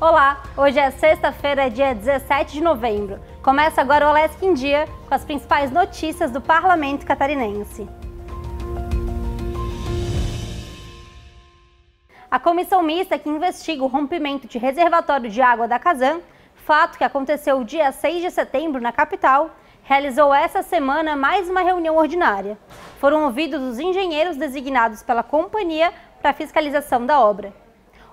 Olá, hoje é sexta-feira, dia 17 de novembro. Começa agora o Alesc em Dia com as principais notícias do parlamento catarinense. A comissão mista que investiga o rompimento de reservatório de água da Casan, fato que aconteceu dia 6 de setembro na capital, realizou essa semana mais uma reunião ordinária. Foram ouvidos os engenheiros designados pela companhia para fiscalização da obra.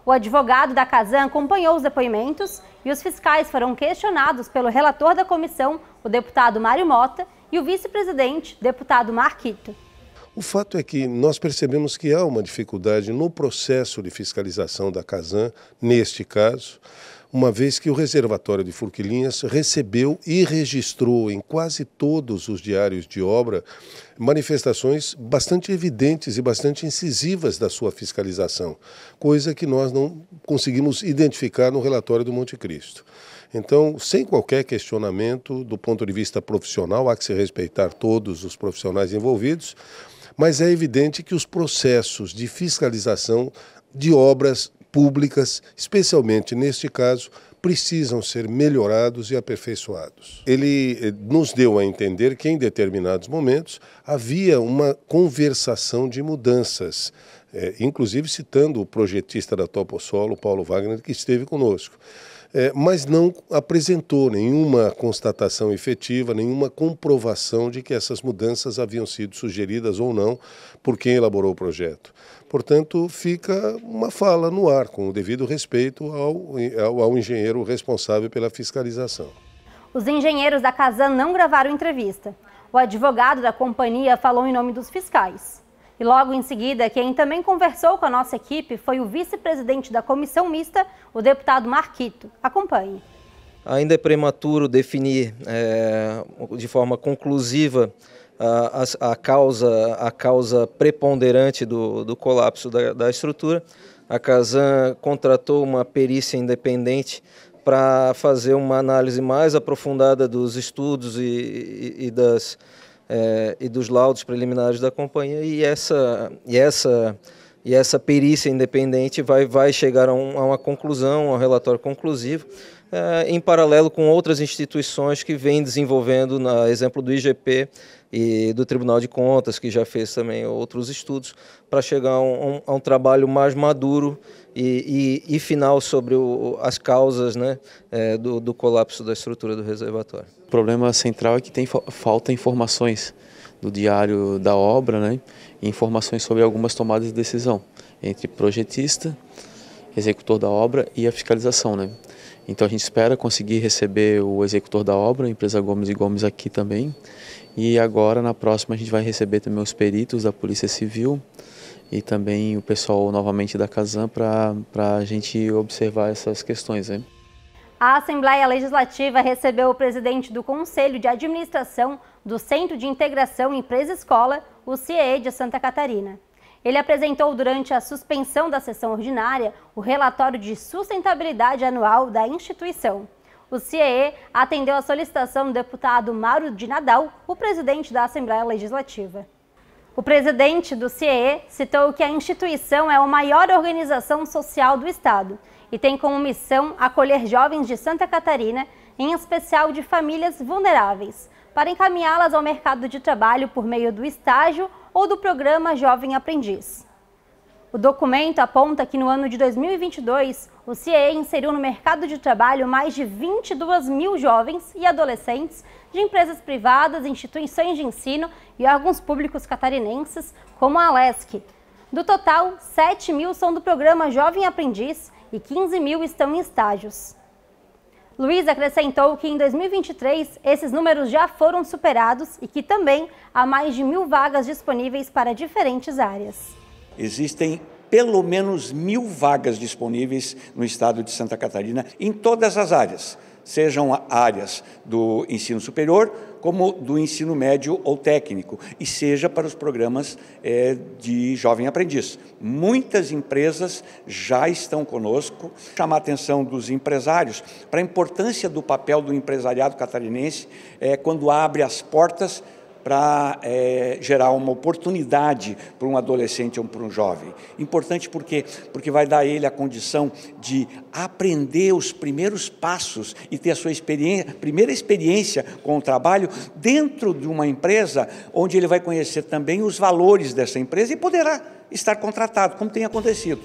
O advogado da Casan acompanhou os depoimentos e os fiscais foram questionados pelo relator da comissão, o deputado Mário Mota, e o vice-presidente, deputado Marquito. O fato é que nós percebemos que há uma dificuldade no processo de fiscalização da Casan, neste caso uma vez que o reservatório de Furquilinhas recebeu e registrou em quase todos os diários de obra manifestações bastante evidentes e bastante incisivas da sua fiscalização, coisa que nós não conseguimos identificar no relatório do Monte Cristo. Então, sem qualquer questionamento do ponto de vista profissional, há que se respeitar todos os profissionais envolvidos, mas é evidente que os processos de fiscalização de obras públicas, especialmente neste caso, precisam ser melhorados e aperfeiçoados. Ele eh, nos deu a entender que em determinados momentos havia uma conversação de mudanças, eh, inclusive citando o projetista da Topo Solo, Paulo Wagner, que esteve conosco é, mas não apresentou nenhuma constatação efetiva, nenhuma comprovação de que essas mudanças haviam sido sugeridas ou não por quem elaborou o projeto. Portanto, fica uma fala no ar, com o devido respeito ao, ao, ao engenheiro responsável pela fiscalização. Os engenheiros da Casan não gravaram entrevista. O advogado da companhia falou em nome dos fiscais. E logo em seguida, quem também conversou com a nossa equipe foi o vice-presidente da comissão mista, o deputado Marquito. Acompanhe. Ainda é prematuro definir é, de forma conclusiva a, a, causa, a causa preponderante do, do colapso da, da estrutura. A Casan contratou uma perícia independente para fazer uma análise mais aprofundada dos estudos e, e, e das é, e dos laudos preliminares da companhia e essa e essa e essa perícia independente vai vai chegar a, um, a uma conclusão, a um relatório conclusivo, é, em paralelo com outras instituições que vêm desenvolvendo, na exemplo do IGP e do Tribunal de Contas, que já fez também outros estudos, para chegar a um, a um, trabalho mais maduro e, e, e final sobre o, as causas né, é, do, do colapso da estrutura do reservatório. O problema central é que tem falta informações do diário da obra, né? informações sobre algumas tomadas de decisão entre projetista, executor da obra e a fiscalização, né? Então a gente espera conseguir receber o executor da obra, a empresa Gomes e Gomes aqui também. E agora na próxima a gente vai receber também os peritos da Polícia Civil e também o pessoal novamente da Casam para a gente observar essas questões, né? A Assembleia Legislativa recebeu o presidente do Conselho de Administração do Centro de Integração Empresa-Escola, o CIE de Santa Catarina. Ele apresentou durante a suspensão da sessão ordinária o relatório de sustentabilidade anual da instituição. O CIE atendeu à solicitação do deputado Mauro de Nadal, o presidente da Assembleia Legislativa. O presidente do CIE citou que a instituição é a maior organização social do Estado e tem como missão acolher jovens de Santa Catarina, em especial de famílias vulneráveis, para encaminhá-las ao mercado de trabalho por meio do estágio ou do programa Jovem Aprendiz. O documento aponta que no ano de 2022, o CIE inseriu no mercado de trabalho mais de 22 mil jovens e adolescentes de empresas privadas, instituições de ensino e órgãos públicos catarinenses, como a Alesc. Do total, 7 mil são do programa Jovem Aprendiz e 15 mil estão em estágios. Luiz acrescentou que em 2023 esses números já foram superados e que também há mais de mil vagas disponíveis para diferentes áreas. Existem pelo menos mil vagas disponíveis no estado de Santa Catarina, em todas as áreas sejam áreas do ensino superior, como do ensino médio ou técnico, e seja para os programas é, de jovem aprendiz. Muitas empresas já estão conosco. Chamar a atenção dos empresários para a importância do papel do empresariado catarinense é, quando abre as portas para é, gerar uma oportunidade para um adolescente ou para um jovem. Importante porque porque vai dar a ele a condição de aprender os primeiros passos e ter a sua experiência, primeira experiência com o trabalho dentro de uma empresa onde ele vai conhecer também os valores dessa empresa e poderá estar contratado, como tem acontecido.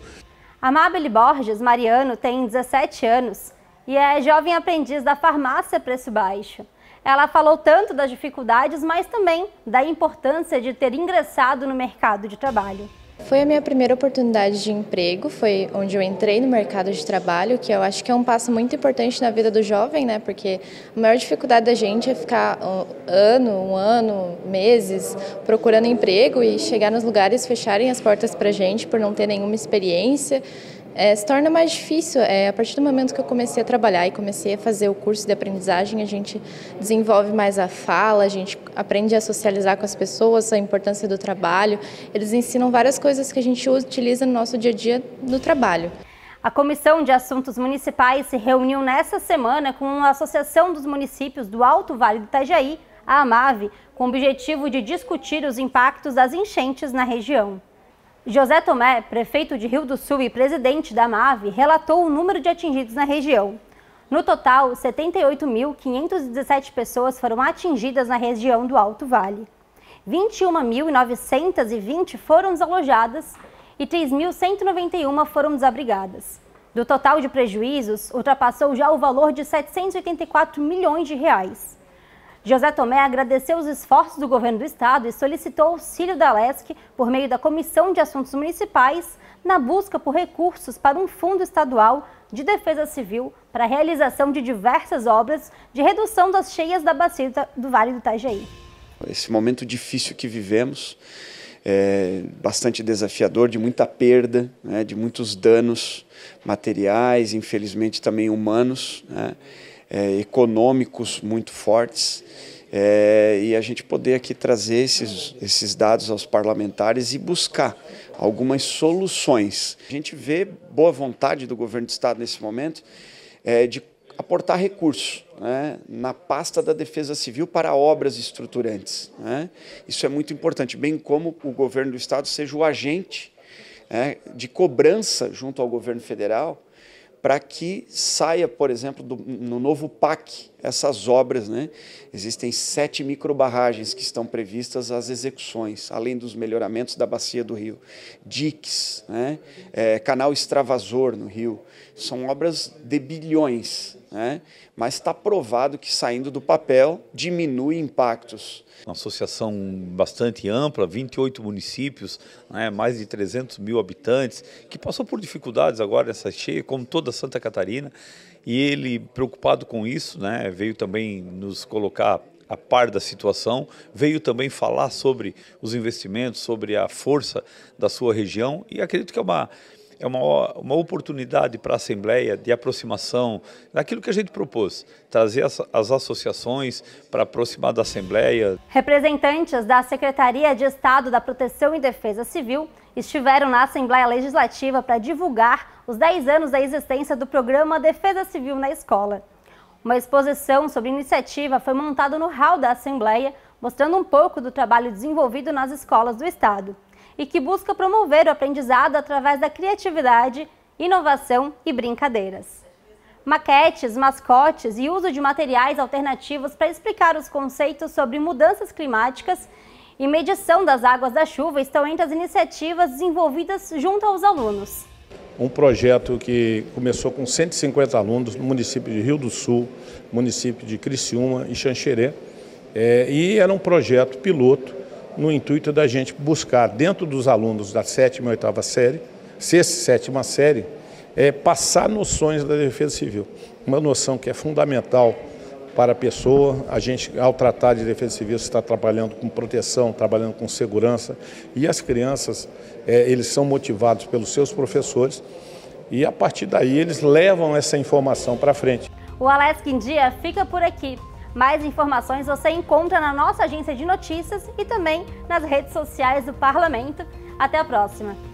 Amabile Borges Mariano tem 17 anos e é jovem aprendiz da farmácia Preço Baixo. Ela falou tanto das dificuldades, mas também da importância de ter ingressado no mercado de trabalho. Foi a minha primeira oportunidade de emprego, foi onde eu entrei no mercado de trabalho, que eu acho que é um passo muito importante na vida do jovem, né? Porque a maior dificuldade da gente é ficar um ano, um ano, meses procurando emprego e chegar nos lugares fecharem as portas pra gente por não ter nenhuma experiência. É, se torna mais difícil. É, a partir do momento que eu comecei a trabalhar e comecei a fazer o curso de aprendizagem, a gente desenvolve mais a fala, a gente aprende a socializar com as pessoas, a importância do trabalho. Eles ensinam várias coisas que a gente utiliza no nosso dia a dia no trabalho. A Comissão de Assuntos Municipais se reuniu nesta semana com a Associação dos Municípios do Alto Vale do Itajaí, a AMAVE, com o objetivo de discutir os impactos das enchentes na região. José Tomé, prefeito de Rio do Sul e presidente da MAVE, relatou o número de atingidos na região. No total, 78.517 pessoas foram atingidas na região do Alto Vale. 21.920 foram desalojadas e 3.191 foram desabrigadas. Do total de prejuízos, ultrapassou já o valor de 784 milhões de reais. José Tomé agradeceu os esforços do governo do estado e solicitou auxílio da LESC por meio da Comissão de Assuntos Municipais na busca por recursos para um fundo estadual de defesa civil para a realização de diversas obras de redução das cheias da bacia do Vale do Itajaí. Esse momento difícil que vivemos é bastante desafiador, de muita perda, né, de muitos danos materiais, infelizmente também humanos. Né é, econômicos muito fortes. É, e a gente poder aqui trazer esses, esses dados aos parlamentares e buscar algumas soluções. A gente vê boa vontade do governo do Estado nesse momento é, de aportar recursos né, na pasta da Defesa Civil para obras estruturantes. Né? Isso é muito importante, bem como o governo do Estado seja o agente é, de cobrança junto ao governo federal para que saia, por exemplo, do, no novo PAC, essas obras. Né? Existem sete microbarragens que estão previstas as execuções, além dos melhoramentos da bacia do rio. diques, né? É, canal extravasor no rio. São obras de bilhões. Né? mas está provado que saindo do papel diminui impactos. Uma associação bastante ampla, 28 municípios, né? mais de 300 mil habitantes, que passou por dificuldades agora nessa cheia, como toda Santa Catarina, e ele preocupado com isso, né? veio também nos colocar a par da situação, veio também falar sobre os investimentos, sobre a força da sua região, e acredito que é uma é uma, uma oportunidade para a Assembleia de aproximação daquilo que a gente propôs, trazer as, as associações para aproximar da Assembleia. Representantes da Secretaria de Estado da Proteção e Defesa Civil estiveram na Assembleia Legislativa para divulgar os 10 anos da existência do programa Defesa Civil na Escola. Uma exposição sobre a iniciativa foi montada no hall da Assembleia, mostrando um pouco do trabalho desenvolvido nas escolas do Estado e que busca promover o aprendizado através da criatividade, inovação e brincadeiras. Maquetes, mascotes e uso de materiais alternativos para explicar os conceitos sobre mudanças climáticas e medição das águas da chuva estão entre as iniciativas desenvolvidas junto aos alunos. Um projeto que começou com 150 alunos no município de Rio do Sul, município de Criciúma e Xanxerê, é, e era um projeto piloto no intuito da gente buscar, dentro dos alunos da sétima e oitava série, sexta e sétima série, é, passar noções da defesa civil. Uma noção que é fundamental para a pessoa, a gente, ao tratar de defesa civil, está trabalhando com proteção, trabalhando com segurança, e as crianças, é, eles são motivados pelos seus professores, e a partir daí eles levam essa informação para frente. O Alesc em Dia fica por aqui. Mais informações você encontra na nossa agência de notícias e também nas redes sociais do Parlamento. Até a próxima!